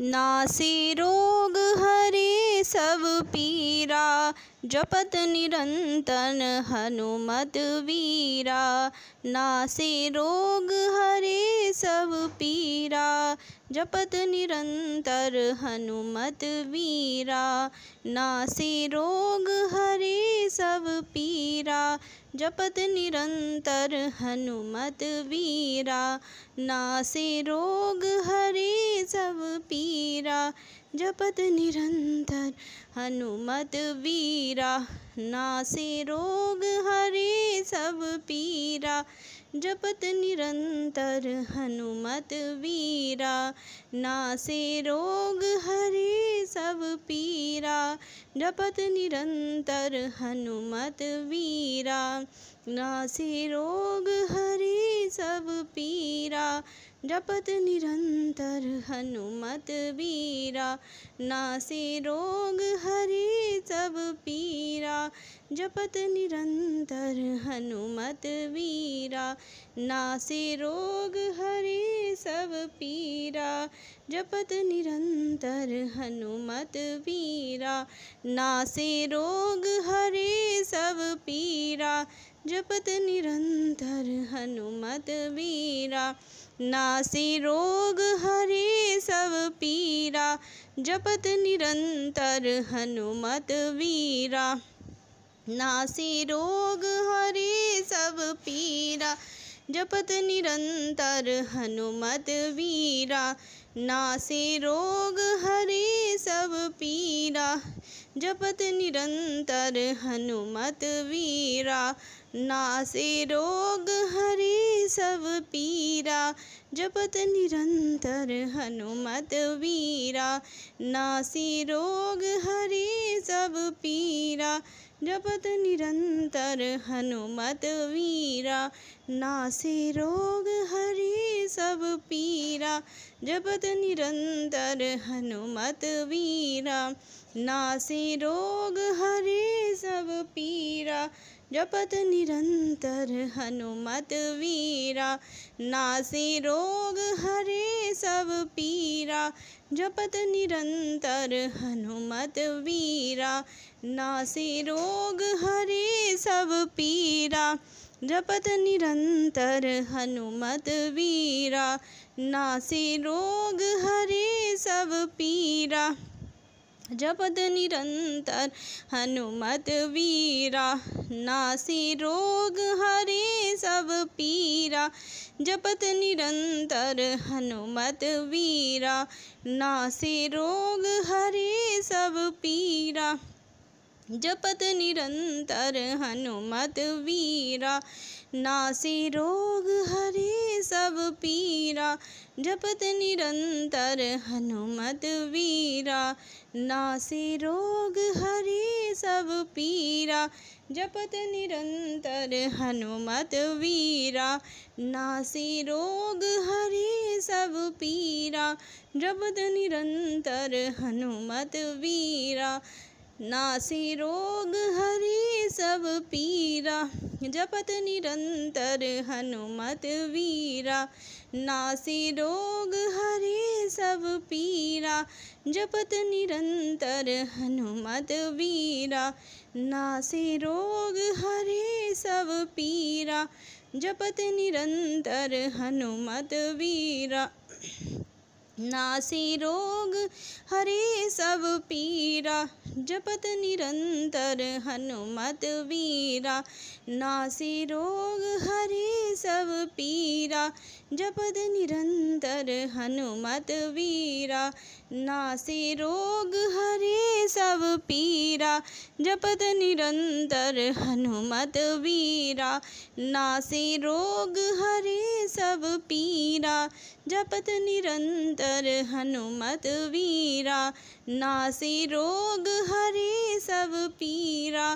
नासे रोग हरे सब पीरा जपत निरंतन हनुमत वीरा नासे रोग हरे सब पीरा जपत निरंतर हनुमत वीरा नासे रोग हरे सब पीरा जपत निरंतर हनुमत वीरा नासे रोग हरे सब पीरा जपत निरंतर हनुमत वीरा ना से रोग हरे सब पीरा जपत निरंतर हनुमत वीरा ना से रोग हरे सब पीरा जपत निरंतर हनुमत वीरा ना से रोग हरे सब पीरा जपत निरंतर हनुमत बीरा नासे रोग हरे सब पीरा जपत निरंतर हनुमत वीरा नासे रोग हरे सब पीरा जपत निरंतर हनुमत वीरा नासे रोग हरे सब पीरा जपत निरंतर हनुमत वीरा नासी रोग हरे सब पीरा जपत निरंतर हनुमत वीरा नासी रोग हरे सब पीरा जपत निरंतर हनुमत वीरा नासे रोग हरे सब पीरा जपत निरंतर हनुमत वीरा नासे रोग हरे सब पीरा जपत निरंतर हनुमत वीरा नासे रोग हरे सब पीरा जपत निरंतर हनुमत वीरा नासे रोग हरे सब पीरा जपत निरंतर हनुमत वीरा नासे रोग हरे सब पीरा जपत निरंतर हनुमत वीरा नासे रोग हरे सब पीरा जपत निरंतर हनुमत वीरा नासे रोग हरे सब पीरा जपत निरंतर हनुमत वीरा नासे रोग हरे सब पीरा जपत निरंतर हनुमत वीरा नासी रोग हरे सब पीरा जपत निरंतर हनुमत वीरा नासी रोग हरे सब पीरा जपत निरंतर हनुमत वीरा नासे रोग हरे सब पीरा जपत निरंतर हनुमत वीरा नासे रोग हरे सब पीरा जपत निरंतर हनुमत वीरा नासे रोग हरे सब पीरा जपत निरंतर हनुमत वीरा नासी रोग हरे सब पीरा जपत निरंतर हनुमत वीरा नासी रोग हरे सब पीरा जपत निरंतर हनुमत वीरा नासी रोग हरे सब पीरा जपत निरंतर हनुमत वीरा नासी रोग हरे सब पीरा जपत निरंतर हनुमत वीरा नासी रोग हरे सब पीरा जपद निरंतर हनुमत वीरा नासे रोग हरे सब पीरा जपत निरंतर हनुमत वीरा नासे रोग हरे सब पीरा जपत निरंतर हनुमत वीरा नासे रोग हरे सब पीरा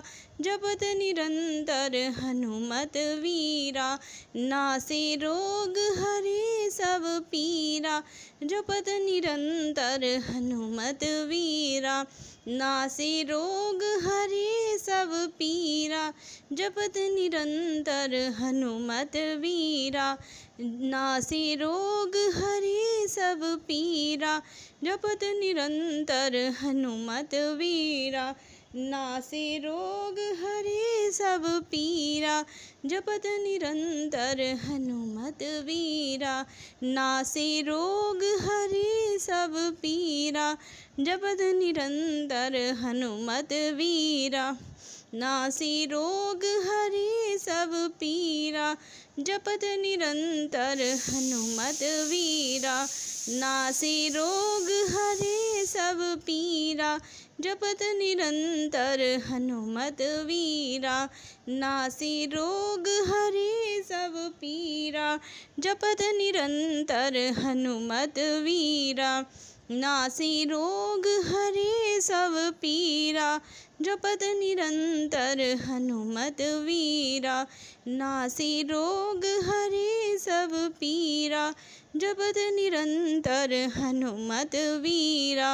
जपत निरंतर हनुमत वीरा नासे रोग हरे सब पीरा जपत निरंतर हनुमत वीरा नासे रोग हरे सब पीरा जपत निरंतर हनुमत वीरा नासे रोग हरे सब पीरा जपत निरंतर हनुमत वीरा नासे रोग हरे सब पीरा जपत निरंतर हनुमत वीरा नासे रोग हरे सब पीरा जपत निरंतर हनुमत वीरा नासी रोग हरे सब पीरा जपत निरंतर हनुमत वीरा नासी रोग हरे सब पीरा जपत निरंतर हनुमत वीरा नासी रोग हरे सब पीरा जपत निरंतर हनुमत वीरा नासी रोग हरे सब पीरा जपत निरंतर हनुमत वीरा नासी रोग हरे सब पीरा जपत निरंतर हनुमत वीरा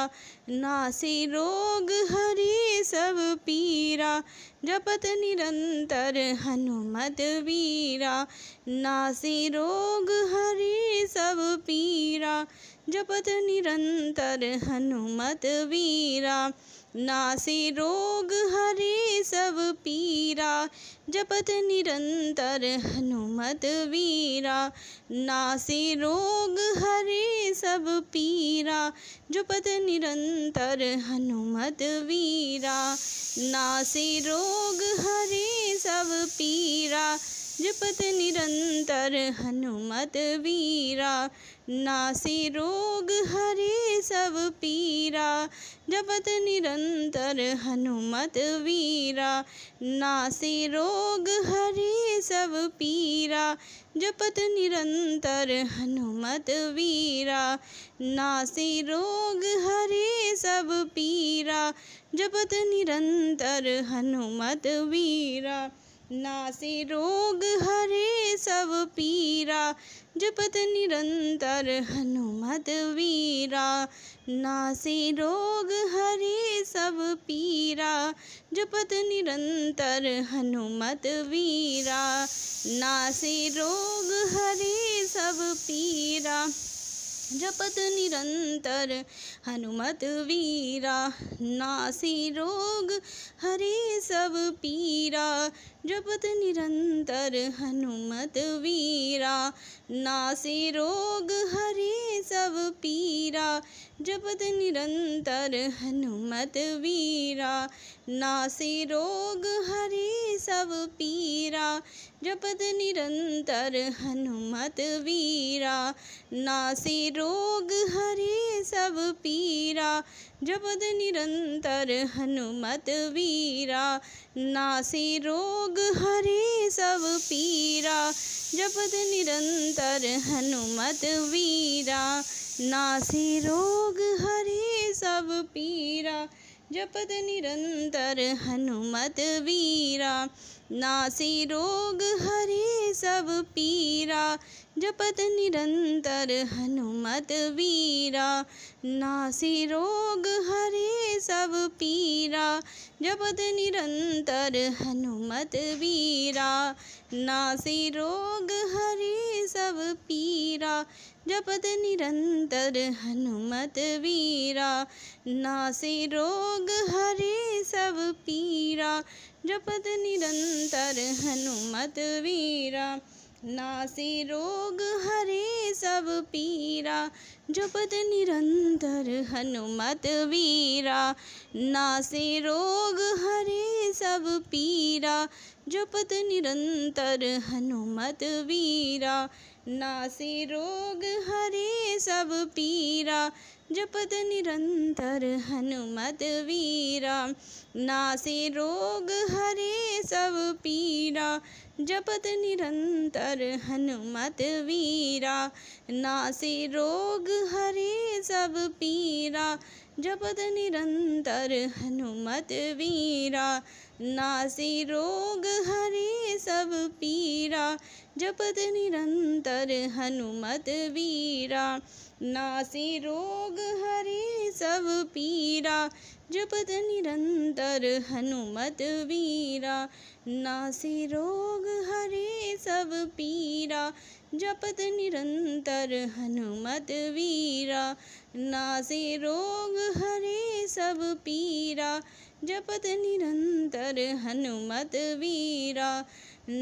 नासी रोग हरे सब पीरा जपत निरंतर हनुमत वीरा नासी रोग हरे सब पीरा जपत निरंतर हनुमत वीरा नासे रोग हरे सब पीरा जपत निरंतर हनुमत वीरा नासे रोग हरे सब पीरा जपत निरंतर हनुमत वीरा नासे रोग हरे सब पीरा जपत निरंतर हनुमत वीरा नासे रोग हरे सब पीरा जपत निरंतर हनुमत वीरा नासे रोग हरे सब पीरा जपत निरंतर हनुमत वीरा नासे रोग हरे सब पीरा जपत निरंतर हनुमत वीरा नासे रोग हरे सब पीरा जपत निरंतर हनुमत वीरा नासे रोग हरे सब पीरा जपत निरंतर हनुमत वीरा नासे रोग हरे सब पीरा जपत निरंतर हनुमत वीरा नासी रोग हरे सब पीरा जपत निरंतर हनुमत वीरा नासे रोग हरे सब पीरा जपत निरंतर हनुमत वीरा नासे रोग हरे सब पीरा जपत निरंतर हनुमत वीरा नासे रोग हरे सब पीरा जपत निरंतर हनुमत वीरा नासे रोग हरे सब पीरा जपत निरंतर हनुमत वीरा नासे रोग हरे सब पीरा जपत निरंतर हनुमत वीरा नासी रोग हरे सब पीरा जपत निरंतर हनुमत वीरा नासी रोग हरे सब पीरा जपत निरंतर हनुमत वीरा नासी रोग हरे सब पीरा जपत निरंतर हनुमत वीरा नासे रोग हरे सब पीरा जपत निरंतर हनुमत वीरा नासे रोग हरे सब पीरा जपत निरंतर हनुमत वीरा नासे रोग हरे सब पीरा जपत निरंतर हनुमत वीरा नासे रोग हरे सब पीरा जपत निरंतर हनुमत वीरा नासे रोग हरे सब पीरा जपत निरंतर हनुमत वीरा नासे रोग हरे सब पीरा जपत निरंतर हनुमत वीरा नासी रोग हरे सब पीरा जपत निरंतर हनुमत वीरा नासी रोग हरे सब पीरा जपत निरंतर हनुमत वीरा नासी रोग हरे सब पीरा जपत निरंतर हनुमत वीरा नासी रोग हरे सब पीरा जपत निरंतर हनुमत वीरा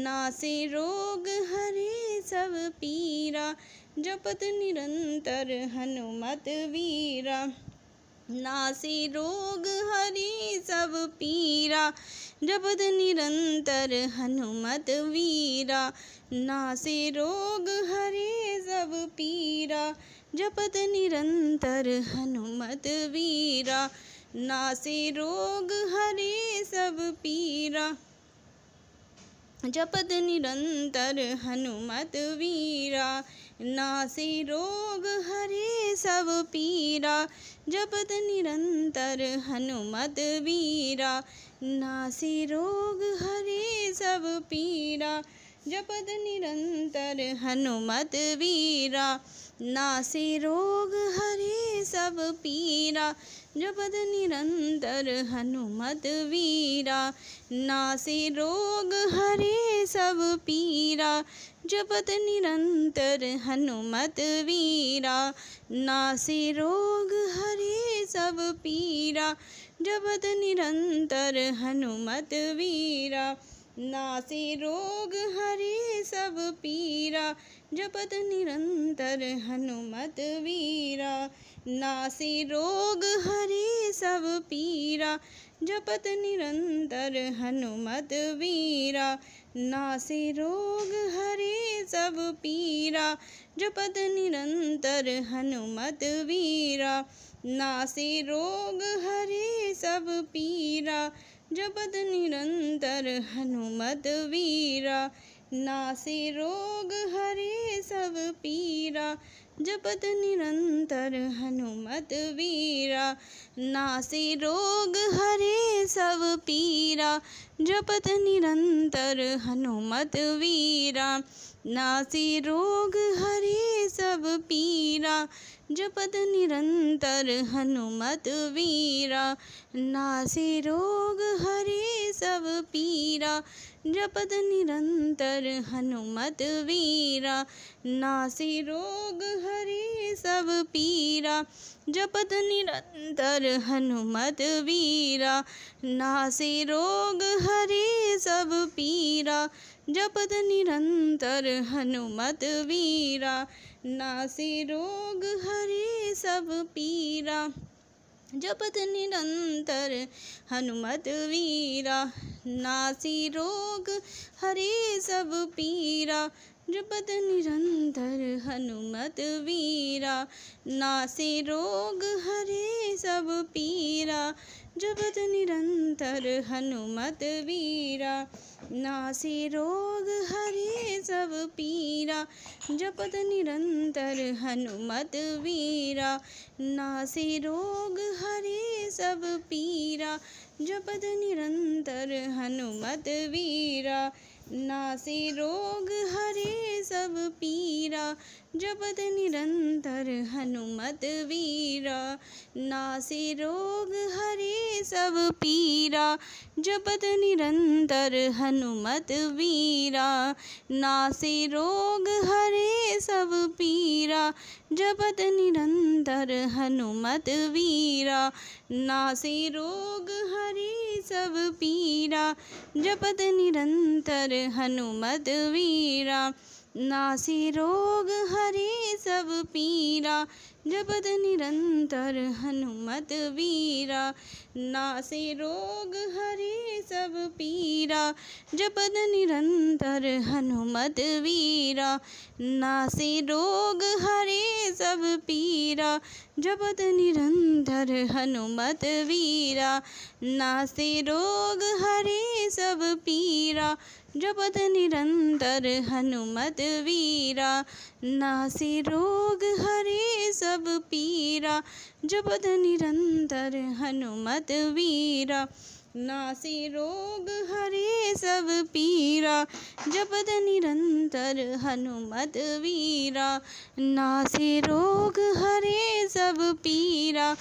नासे रोग हरे सब पीरा जपत निरंतर हनुमत वीरा नासे रोग हरे सब पीरा जपत निरंतर हनुमत वीरा नासे रोग हरे सब पीरा जपत निरंतर हनुमत वीरा नासे रोग हरे सब पीरा जपत निरंतर हनुमत वीरा नासे रोग हरे सब पीरा जपत निरंतर हनुमत वीरा नासे रोग हरे सब पीरा जपत निरंतर हनुमत वीरा नासे रोग हरे सब पीरा जपद निरंतर हनुमत वीरा नासे रोग हरे सब पीरा जपत निरंतर हनुमत वीरा नासे रोग हरे सब पीरा जपत निरंतर हनुमत वीरा नासे रोग हरे सब पीरा जपत निरंतर हनुमत वीरा नासे रोग हरे सब पीरा जपत निरंतर हनुमत वीरा नासे रोग हरे सब पीरा जपत निरंतर हनुमत वीरा नासे रोग हरे सब पीरा जपत निरंतर हनुमत वीरा नासे रोग हरे सब पीरा जपत निरंतर हनुमत वीरा नासे रोग हरे सब पीरा जपत निरंतर हनुमत वीरा नासी रोग हरे सब पीरा जपत निरंतर हनुमत वीरा नासी रोग हरे सब पीरा जपत निरंतर हनुमत वीरा नासी रोग हरे सब पीरा जपत निरंतर हनुमत वीरा नासे रोग हरे सब पीरा जपत निरंतर हनुमत वीरा नासे रोग हरे सब पीरा जपत निरंतर हनुमत वीरा नासी रोग हरे सब पीरा जपत निरंतर हनुमत वीरा नासे रोग हरे सब पीरा जपत निरंतर हनुमत वीरा नासे रोग हरे सब पीरा जपत निरंतर हनुमत वीरा नासे रोग हरे सब पीरा जपत निरंतर हनुमत वीरा नासे रोग हरे सब पीरा जपत निरंतर हनुमत वीरा नासे रोग हरे सब पीरा जपत निरंतर हनुमत वीरा नासे रोग हरे सब पीरा जपत निरंतर हनुमत वीरा नासे रोग हरे सब पीरा जपत निरंतर हनुमत वीरा नासी रोग हरे सब पीरा जपद निरंतर हनुमत वीरा नासे रोग हरे सब पीरा जपद निरंतर हनुमत वीरा नासे रोग हरे सब पीरा जबत निरंतर हनुमत वीरा नासे रोग हरे सब पीरा जबत निरंतर हनुमत वीरा नासे रोग हरे सब पीरा जबत निरंतर हनुमत वीरा नासी रोग हरे सब पीरा जपत निरंतर हनुमत वीरा नासी रोग हरे सब पीरा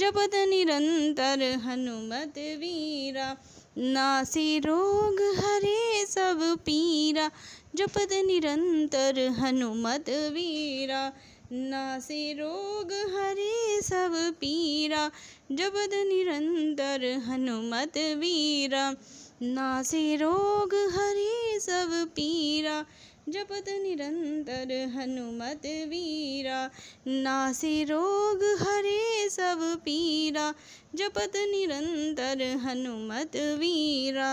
जपत निरंतर हनुमत वीरा नासी रोग हरे सब पीरा जपत निरंतर हनुमत वीरा ना से रोग हरे सब पीरा जबद निरंतर हनुमत वीरा ना से रोग हरे सब पीरा जपत निरंतर हनुमत वीरा ना से रोग हरे सब पीरा जपत निरंतर हनुमत वीरा